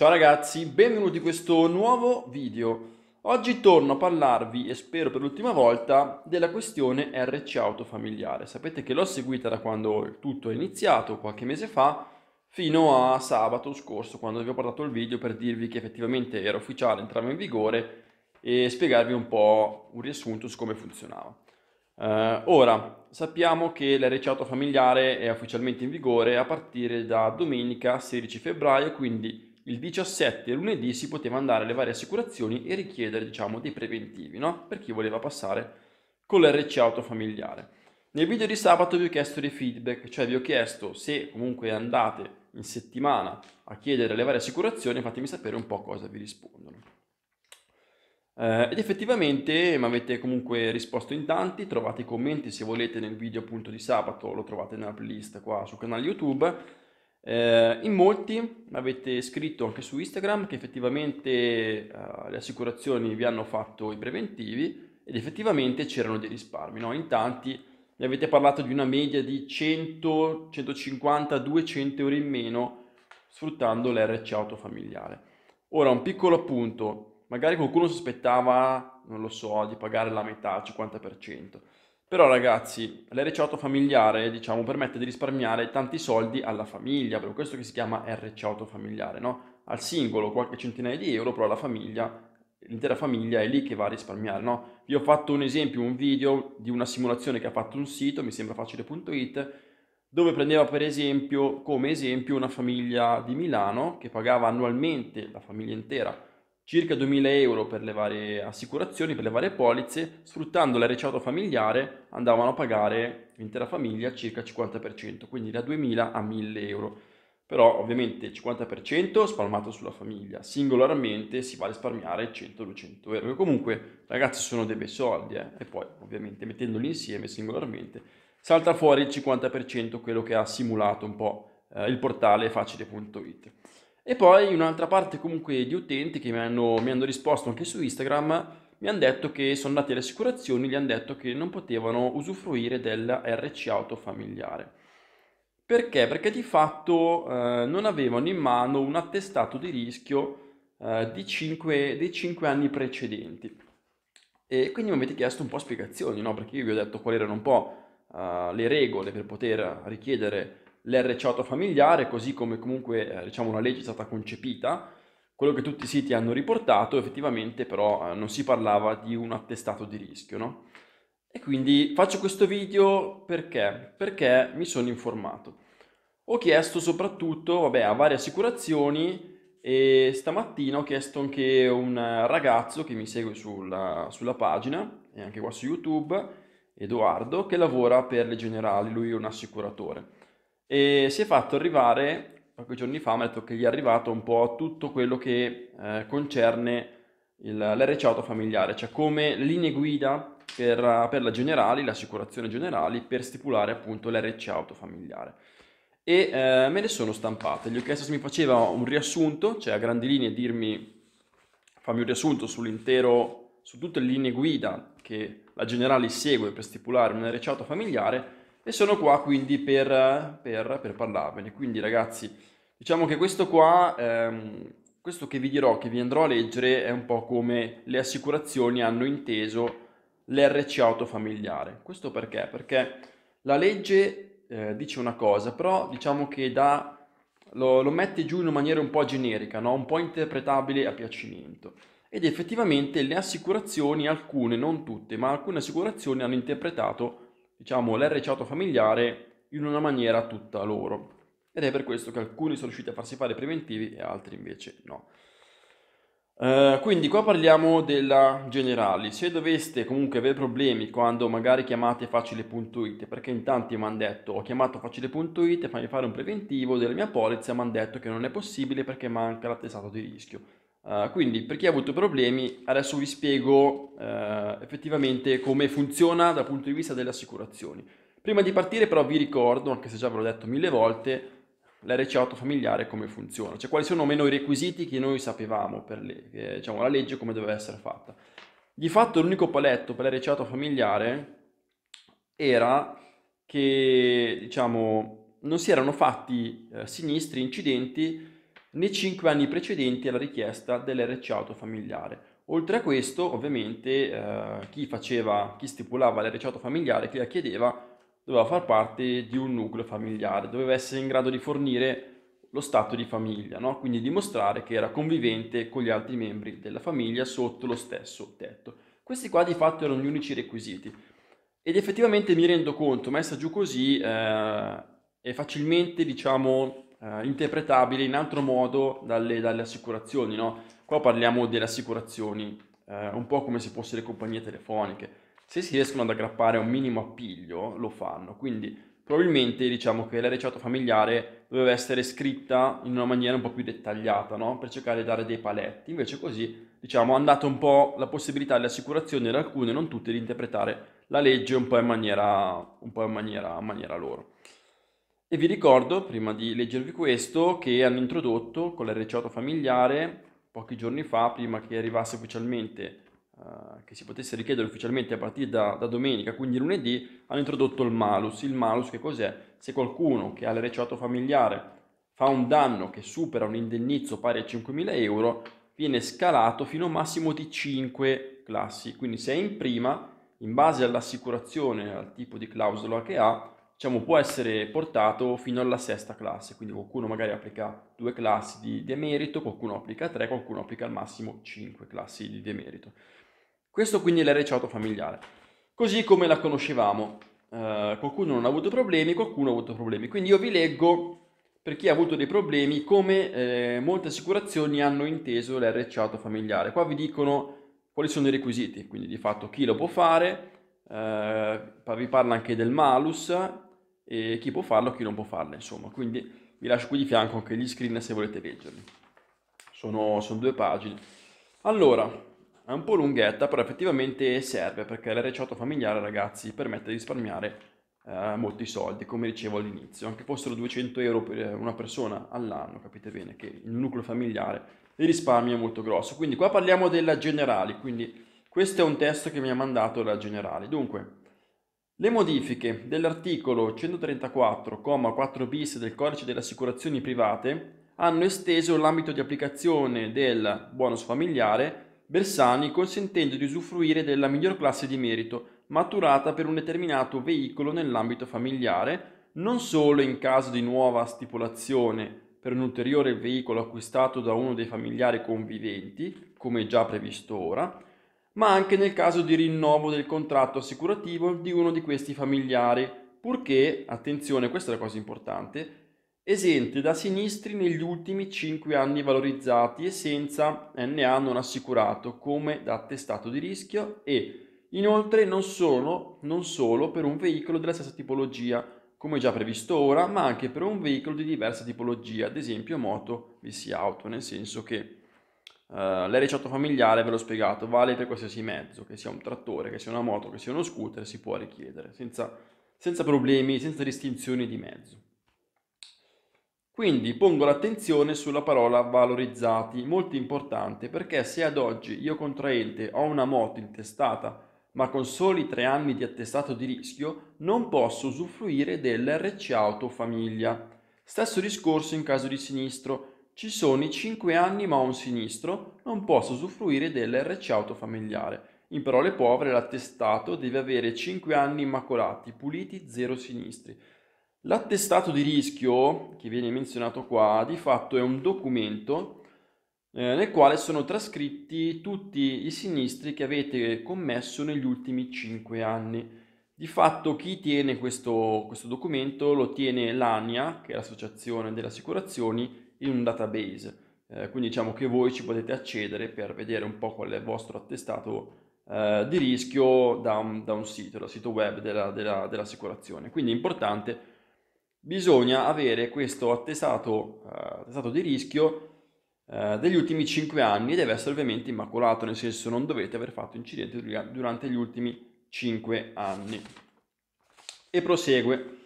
Ciao ragazzi, benvenuti in questo nuovo video. Oggi torno a parlarvi, e spero per l'ultima volta, della questione RC auto familiare. Sapete che l'ho seguita da quando tutto è iniziato, qualche mese fa, fino a sabato scorso, quando vi ho portato il video per dirvi che effettivamente era ufficiale, entrava in vigore e spiegarvi un po' un riassunto su come funzionava. Uh, ora, sappiamo che l'RC auto familiare è ufficialmente in vigore a partire da domenica 16 febbraio, quindi il 17 lunedì si poteva andare alle varie assicurazioni e richiedere diciamo dei preventivi no? per chi voleva passare con l'RC auto familiare. Nel video di sabato vi ho chiesto dei feedback, cioè vi ho chiesto se comunque andate in settimana a chiedere le varie assicurazioni, fatemi sapere un po' cosa vi rispondono. Eh, ed effettivamente mi avete comunque risposto in tanti, trovate i commenti se volete nel video appunto di sabato, lo trovate nella playlist qua sul canale YouTube eh, in molti avete scritto anche su Instagram che effettivamente eh, le assicurazioni vi hanno fatto i preventivi ed effettivamente c'erano dei risparmi, no? in tanti mi avete parlato di una media di 100, 150, 200 euro in meno sfruttando l'RC auto familiare. Ora un piccolo appunto, magari qualcuno si aspettava, non lo so, di pagare la metà, il 50%. Però ragazzi, l'RC8 familiare, diciamo, permette di risparmiare tanti soldi alla famiglia, per questo che si chiama RC8 familiare, no? Al singolo qualche centinaio di euro, però alla famiglia l'intera famiglia è lì che va a risparmiare, no? Io ho fatto un esempio, un video di una simulazione che ha fatto un sito, mi sembra facile.it, dove prendeva per esempio, come esempio, una famiglia di Milano che pagava annualmente, la famiglia intera, circa 2000 euro per le varie assicurazioni, per le varie polizze, sfruttando l'ereciato familiare andavano a pagare l'intera famiglia circa 50%, quindi da 2000 a 1000 euro. Però ovviamente il 50% spalmato sulla famiglia, singolarmente si va a risparmiare 100-200 euro, che comunque ragazzi sono dei bei soldi, eh? e poi ovviamente mettendoli insieme singolarmente salta fuori il 50%, quello che ha simulato un po' eh, il portale facile.it. E poi un'altra parte comunque di utenti che mi hanno, mi hanno risposto anche su Instagram mi hanno detto che sono andati alle assicurazioni, gli hanno detto che non potevano usufruire della RC auto familiare. Perché? Perché di fatto eh, non avevano in mano un attestato di rischio eh, di 5, dei 5 anni precedenti. E quindi mi avete chiesto un po' spiegazioni, no? perché io vi ho detto quali erano un po' eh, le regole per poter richiedere l'RC8 familiare, così come comunque eh, diciamo, la legge è stata concepita, quello che tutti i siti hanno riportato, effettivamente però eh, non si parlava di un attestato di rischio, no? E quindi faccio questo video perché? Perché mi sono informato. Ho chiesto soprattutto vabbè, a varie assicurazioni e stamattina ho chiesto anche a un ragazzo che mi segue sulla, sulla pagina e anche qua su YouTube, Edoardo, che lavora per le generali, lui è un assicuratore e si è fatto arrivare, pochi giorni fa mi ha detto che gli è arrivato un po' tutto quello che eh, concerne il, l'RC auto familiare, cioè come linee guida per, per la generali, l'assicurazione generali, per stipulare appunto l'RC auto familiare. E eh, me ne sono stampate, gli ho chiesto se mi faceva un riassunto, cioè a grandi linee dirmi, fammi un riassunto sull'intero, su tutte le linee guida che la generali segue per stipulare un RC auto familiare e sono qua quindi per, per, per parlarvene. Quindi ragazzi, diciamo che questo qua, ehm, questo che vi dirò, che vi andrò a leggere, è un po' come le assicurazioni hanno inteso l'RC auto familiare. Questo perché? Perché la legge eh, dice una cosa, però diciamo che da, lo, lo, mette giù in una maniera un po' generica, no? un po' interpretabile a piacimento. Ed effettivamente le assicurazioni, alcune, non tutte, ma alcune assicurazioni hanno interpretato diciamo, lrc familiare in una maniera tutta loro. Ed è per questo che alcuni sono riusciti a farsi fare preventivi e altri invece no. Uh, quindi qua parliamo della generali, se doveste comunque avere problemi quando magari chiamate facile.it, perché in tanti mi hanno detto ho chiamato facile.it, fammi fare un preventivo della mia polizza, mi hanno detto che non è possibile perché manca l'attestato di rischio. Eh, quindi per chi ha avuto problemi adesso vi spiego uh, effettivamente come funziona dal punto di vista delle assicurazioni. Prima di partire però vi ricordo, anche se già ve l'ho detto mille volte, l'RC8 familiare come funziona, cioè quali sono meno i requisiti che noi sapevamo per le, che, diciamo, la legge come doveva essere fatta. Di fatto l'unico paletto per l'RC8 familiare era che diciamo, non si erano fatti eh, sinistri, incidenti nei cinque anni precedenti alla richiesta dell'RC familiare. Oltre a questo, ovviamente, eh, chi, faceva, chi stipulava l'RC familiare, chi la chiedeva, doveva far parte di un nucleo familiare, doveva essere in grado di fornire lo stato di famiglia, no? quindi dimostrare che era convivente con gli altri membri della famiglia sotto lo stesso tetto. Questi qua di fatto erano gli unici requisiti ed effettivamente mi rendo conto, messa giù così, eh, è facilmente diciamo eh, interpretabile in altro modo dalle, dalle assicurazioni. No? Qua parliamo delle assicurazioni, eh, un po' come se fossero le compagnie telefoniche. Se si riescono ad aggrappare a un minimo appiglio, lo fanno. Quindi probabilmente diciamo che la ricetta familiare doveva essere scritta in una maniera un po' più dettagliata, no? per cercare di dare dei paletti. Invece così diciamo, ha dato un po' la possibilità alle assicurazioni, ad alcune, non tutte, di interpretare la legge un po' in maniera, po in maniera, maniera loro. E vi ricordo, prima di leggervi questo, che hanno introdotto con l'RC8 familiare pochi giorni fa, prima che arrivasse ufficialmente, eh, che si potesse richiedere ufficialmente a partire da, da, domenica, quindi lunedì, hanno introdotto il malus. Il malus che cos'è? Se qualcuno che ha l'RC8 familiare fa un danno che supera un indennizzo pari a 5.000 euro, viene scalato fino a un massimo di 5 classi. Quindi se è in prima, in base all'assicurazione, al tipo di clausola che ha, diciamo, può essere portato fino alla sesta classe, quindi qualcuno magari applica due classi di demerito, qualcuno applica tre, qualcuno applica al massimo cinque classi di demerito. Questo quindi è l'RC8 familiare. Così come la conoscevamo, eh, qualcuno non ha avuto problemi, qualcuno ha avuto problemi. Quindi io vi leggo per chi ha avuto dei problemi, come eh, molte assicurazioni hanno inteso l'RC familiare. Qua vi dicono quali sono i requisiti, quindi di fatto chi lo può fare, eh, vi parla anche del malus, e chi può farlo e chi non può farlo, insomma. Quindi vi lascio qui di fianco anche gli screen se volete leggerli. Sono, sono due pagine. Allora, è un po' lunghetta, però effettivamente serve perché la 8 familiare, ragazzi, permette di risparmiare eh, molti soldi, come dicevo all'inizio. Anche fossero 200 euro per una persona all'anno, capite bene che il nucleo familiare il risparmio è molto grosso. Quindi qua parliamo della Generali, quindi questo è un testo che mi ha mandato la Generali. Dunque, le modifiche dell'articolo 134,4 bis del codice delle assicurazioni private hanno esteso l'ambito di applicazione del bonus familiare Bersani consentendo di usufruire della miglior classe di merito maturata per un determinato veicolo nell'ambito familiare, non solo in caso di nuova stipulazione per un ulteriore veicolo acquistato da uno dei familiari conviventi, come già previsto ora, ma anche nel caso di rinnovo del contratto assicurativo di uno di questi familiari, purché, attenzione, questa è la cosa importante, esente da sinistri negli ultimi 5 anni valorizzati e senza NA non assicurato come da attestato di rischio e inoltre non solo, non solo per un veicolo della stessa tipologia come già previsto ora ma anche per un veicolo di diversa tipologia ad esempio moto VC auto nel senso che Uh, eh, l'R18 familiare, ve l'ho spiegato, vale per qualsiasi mezzo, che sia un trattore, che sia una moto, che sia uno scooter, si può richiedere, senza, senza problemi, senza distinzioni di mezzo. Quindi pongo l'attenzione sulla parola valorizzati, molto importante, perché se ad oggi io contraente ho una moto intestata, ma con soli tre anni di attestato di rischio, non posso usufruire dell'RC auto famiglia. Stesso discorso in caso di sinistro, ci sono i 5 anni ma un sinistro non posso usufruire dell'RC auto familiare. In parole povere l'attestato deve avere 5 anni immacolati, puliti, zero sinistri. L'attestato di rischio, che viene menzionato qua, di fatto è un documento eh, nel quale sono trascritti tutti i sinistri che avete commesso negli ultimi 5 anni. Di fatto chi tiene questo, questo documento lo tiene l'ANIA, che è l'Associazione delle Assicurazioni, in un database. Eh, quindi diciamo che voi ci potete accedere per vedere un po' qual è il vostro attestato eh, di rischio da un, da un, sito, dal sito web della, della, dell'assicurazione. Quindi è importante, bisogna avere questo attestato, eh, attestato di rischio eh, degli ultimi 5 anni e deve essere ovviamente immacolato, nel senso non dovete aver fatto incidenti durante gli ultimi 5 anni. E prosegue.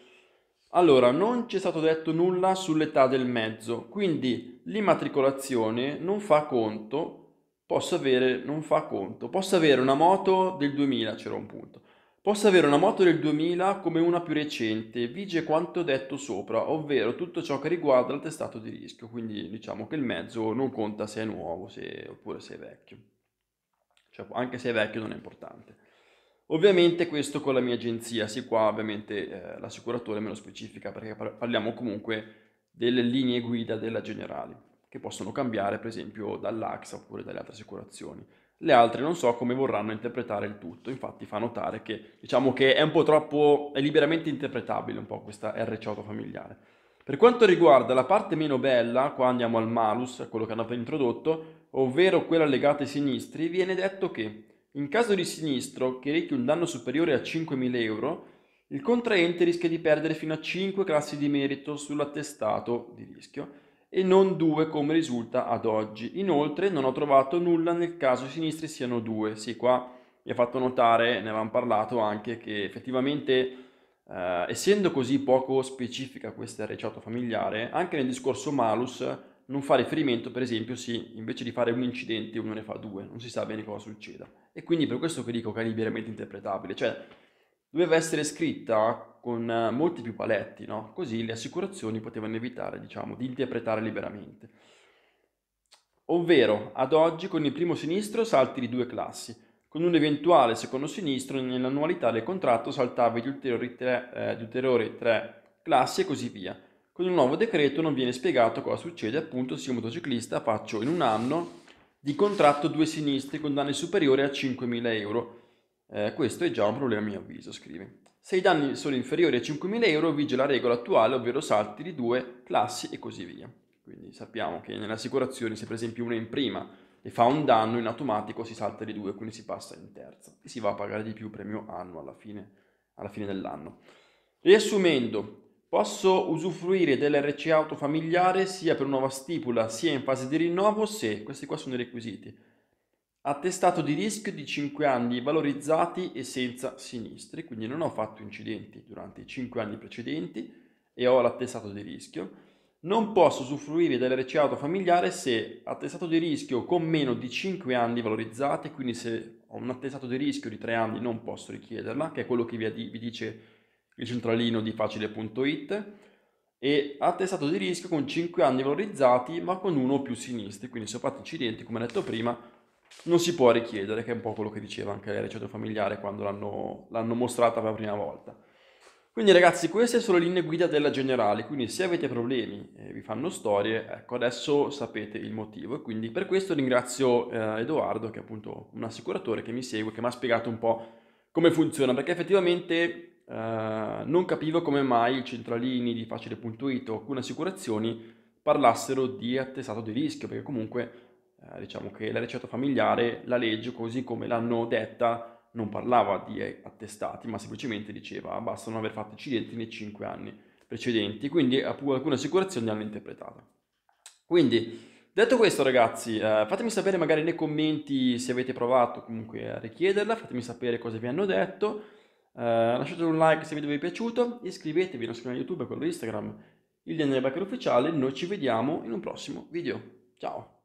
Allora, non ci è stato detto nulla sull'età del mezzo, quindi l'immatricolazione non fa conto, posso avere, non fa conto, posso avere una moto del 2000, c'era un punto, posso avere una moto del 2000 come una più recente, vige quanto detto sopra, ovvero tutto ciò che riguarda il testato di rischio, quindi diciamo che il mezzo non conta se è nuovo se, oppure se è vecchio, cioè anche se è vecchio non è importante. Ovviamente questo con la mia agenzia, sì qua ovviamente eh, l'assicuratore me lo specifica perché parliamo comunque delle linee guida della Generali che possono cambiare per esempio dall'AXA oppure dalle altre assicurazioni. Le altre non so come vorranno interpretare il tutto, infatti fa notare che diciamo che è un po' troppo, è liberamente interpretabile un po' questa R8 familiare. Per quanto riguarda la parte meno bella, qua andiamo al malus, quello che hanno appena introdotto, ovvero quella legata ai sinistri, viene detto che in caso di sinistro che rechi un danno superiore a 5.000 euro, il contraente rischia di perdere fino a 5 classi di merito sull'attestato di rischio e non 2 come risulta ad oggi. Inoltre non ho trovato nulla nel caso i sinistri siano 2. Sì, qua mi ha fatto notare, ne avevamo parlato anche, che effettivamente eh, essendo così poco specifica questa reciato familiare, anche nel discorso malus non fa riferimento, per esempio, se invece di fare un incidente uno ne fa due, non si sa bene cosa succeda. E quindi per questo che dico che è liberamente interpretabile, cioè doveva essere scritta con eh, molti più paletti, no? Così le assicurazioni potevano evitare, diciamo, di interpretare liberamente. Ovvero, ad oggi con il primo sinistro salti di due classi, con un eventuale secondo sinistro nell'annualità del contratto saltavi di ulteriori tre, eh, di ulteriori tre classi e così via con il nuovo decreto non viene spiegato cosa succede appunto se io motociclista faccio in un anno di contratto due sinistri con danni superiori a 5.000 euro. Eh, questo è già un problema a mio avviso, scrive. Se i danni sono inferiori a 5.000 euro vige la regola attuale, ovvero salti di due classi e così via. Quindi sappiamo che nelle assicurazioni se per esempio uno è in prima e fa un danno in automatico si salta di due, quindi si passa in terza e si va a pagare di più premio anno alla fine, alla fine dell'anno. Riassumendo, Posso usufruire dell'RC auto familiare sia per nuova stipula sia in fase di rinnovo se, questi qua sono i requisiti, attestato di rischio di 5 anni valorizzati e senza sinistri, quindi non ho fatto incidenti durante i 5 anni precedenti e ho l'attestato di rischio, non posso usufruire dell'RC auto familiare se attestato di rischio con meno di 5 anni valorizzati, quindi se ho un attestato di rischio di 3 anni non posso richiederla, che è quello che vi, dice il centralino di facile.it e attestato di rischio con 5 anni valorizzati ma con uno o più sinistri, quindi se fate incidenti, come detto prima, non si può richiedere, che è un po' quello che diceva anche la ricetta familiare quando l'hanno, l'hanno mostrata per la prima volta. Quindi ragazzi, queste sono le linee guida della generale, quindi se avete problemi e vi fanno storie, ecco adesso sapete il motivo. E quindi per questo ringrazio eh, Edoardo, che è appunto un assicuratore che mi segue, che mi ha spiegato un po' come funziona, perché effettivamente eh, non capivo come mai i centralini di facile puntuito o alcune assicurazioni parlassero di attestato di rischio, perché comunque eh, diciamo che la ricetta familiare, la legge così come l'hanno detta, non parlava di attestati, ma semplicemente diceva basta non aver fatto incidenti nei 5 anni precedenti, quindi alcune assicurazioni hanno interpretato. Quindi, detto questo ragazzi, eh, fatemi sapere magari nei commenti se avete provato comunque a richiederla, fatemi sapere cosa vi hanno detto, Uh, eh, lasciate un like se il video vi è piaciuto, iscrivetevi al nostro canale YouTube, quello Instagram, il DNA Backer ufficiale, noi ci vediamo in un prossimo video. Ciao!